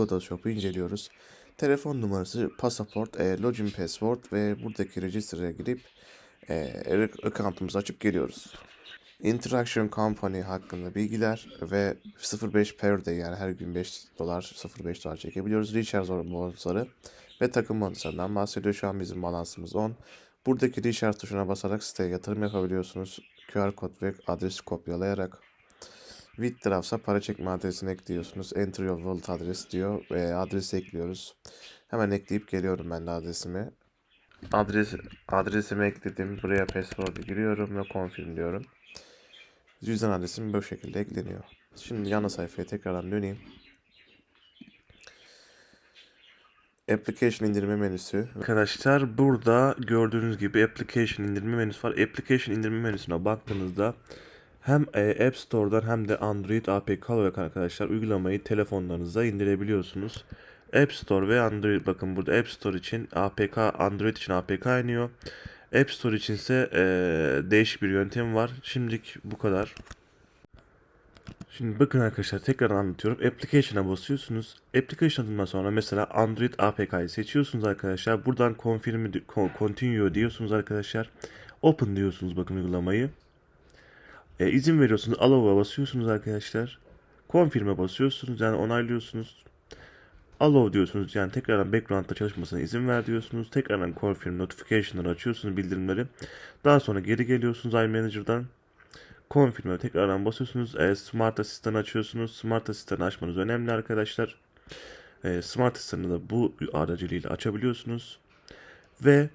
Photoshop'u inceliyoruz. Telefon numarası, pasaport, e, login password ve buradaki register'a girip e, account'umuzu açıp geliyoruz. Interaction Company hakkında bilgiler ve 0.5 per day yani her gün 5 dolar 0.5 dolar çekebiliyoruz. Richards bonusları ve takım bonuslarından bahsediyor. Şu an bizim balansımız 10. Buradaki Richards tuşuna basarak siteye yatırım yapabiliyorsunuz. QR kod ve adresi kopyalayarak Withdraws'a para çekme adresini ekliyorsunuz. Enter your wallet adres diyor ve adresi ekliyoruz. Hemen ekleyip geliyorum ben de adresimi. Adres, adresimi ekledim. Buraya password'u giriyorum ve confirm diyorum. Cüzdan adresim bu şekilde ekleniyor. Şimdi yana sayfaya tekrardan döneyim. Application indirme menüsü. Arkadaşlar burada gördüğünüz gibi application indirme menüsü var. Application indirme menüsüne baktığınızda hem e, App Store'dan hem de Android APK olarak arkadaşlar uygulamayı telefonlarınıza indirebiliyorsunuz. App Store ve Android bakın burada App Store için APK Android için APK iniyor. App Store için ise e, değişik bir yöntem var. Şimdilik bu kadar. Şimdi bakın arkadaşlar tekrar anlatıyorum. Application'a basıyorsunuz. Application adından sonra mesela Android APK'yı seçiyorsunuz arkadaşlar. Buradan confirm, continue diyorsunuz arkadaşlar. Open diyorsunuz bakın uygulamayı. E, izin veriyorsunuz. Allow'a basıyorsunuz arkadaşlar. Confirm'e basıyorsunuz. Yani onaylıyorsunuz. Allow diyorsunuz. Yani tekrardan background'da çalışmasına izin ver diyorsunuz. Tekrardan confirm notification'ları açıyorsunuz bildirimleri. Daha sonra geri geliyorsunuz iManager'dan. Confirm'e tekrardan basıyorsunuz. E, Smart Assistant'ı açıyorsunuz. Smart Assistant'ı açmanız önemli arkadaşlar. E, Smart Assistant'ı da bu aracılığıyla açabiliyorsunuz. Ve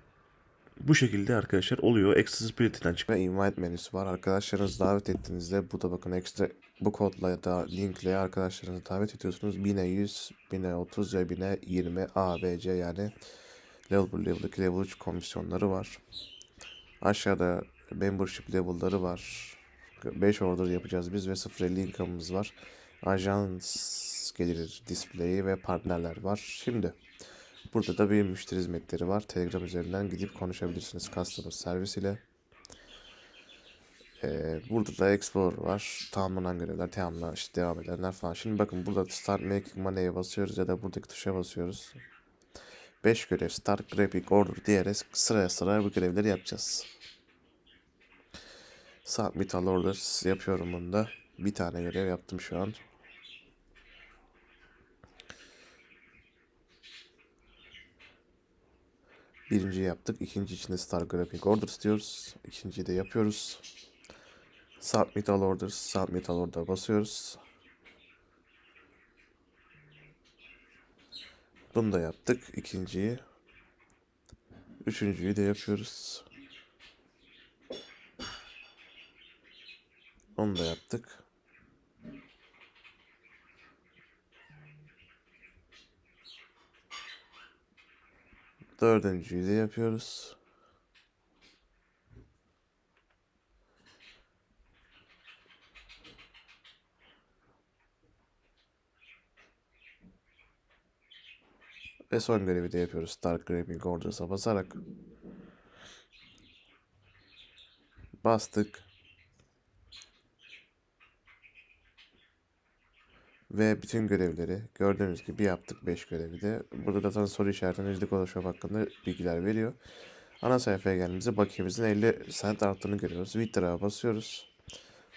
bu şekilde arkadaşlar oluyor. Accessibility'den çıkıyor. Invite menüsü var. Arkadaşlarınızı davet ettiğinizde bu da bakın extra bu kodla ya da linkle arkadaşlarınızı davet ediyorsunuz. 1000'e 100, 1000'e 30 ve 1000'e 20 ABC yani level 1, level 2, level 3 komisyonları var. Aşağıda membership level'ları var. 5 order yapacağız biz ve 0.50 income'ımız var. Ajans geliri display'i ve partnerler var. Şimdi Burada da bir müşteri hizmetleri var. Telegram üzerinden gidip konuşabilirsiniz customer servis ile. Ee, burada da Explore var. Tamamlanan görevler, tamamlanan işte devam edenler falan. Şimdi bakın burada Start Making Money'e basıyoruz ya da buradaki tuşa basıyoruz. 5 görev Start Graphic Order diyerek sıraya sıraya bu görevleri yapacağız. Submit Metal Orders yapıyorum bunda. Bir tane görev yaptım şu an. Birinci yaptık. ikinci içinde Star Grappling Orders diyoruz. İkinciyi de yapıyoruz. Submit Metal orders. Submit Metal order basıyoruz. Bunu da yaptık. ikinciyi. Üçüncüyü de yapıyoruz. Onu da yaptık. Dördüncüyü de yapıyoruz. Ve son görevi de yapıyoruz. Dark Grabbing Orders'a basarak. Bastık. Ve bütün görevleri gördüğünüz gibi yaptık 5 görevi de. Burada da sana soru işaretine Riddick Olashov hakkında bilgiler veriyor. Ana sayfaya geldiğimizde bakiyemizin 50 sent arttığını görüyoruz. Withdraw'a basıyoruz.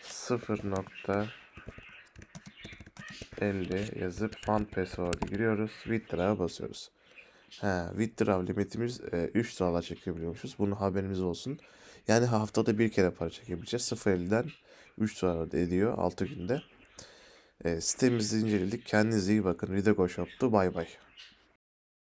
0.50 yazıp fund password'u giriyoruz. Withdraw'a basıyoruz. ha withdraw limitimiz e, 3 dolar çekebiliyormuşuz. Bunun haberimiz olsun. Yani haftada bir kere para çekebileceğiz. 0.50'den 3 dolar ediyor 6 günde. E, sitemizi inceledik. Kendinize iyi bakın. Ridegoş Shop'tu, Bay bay.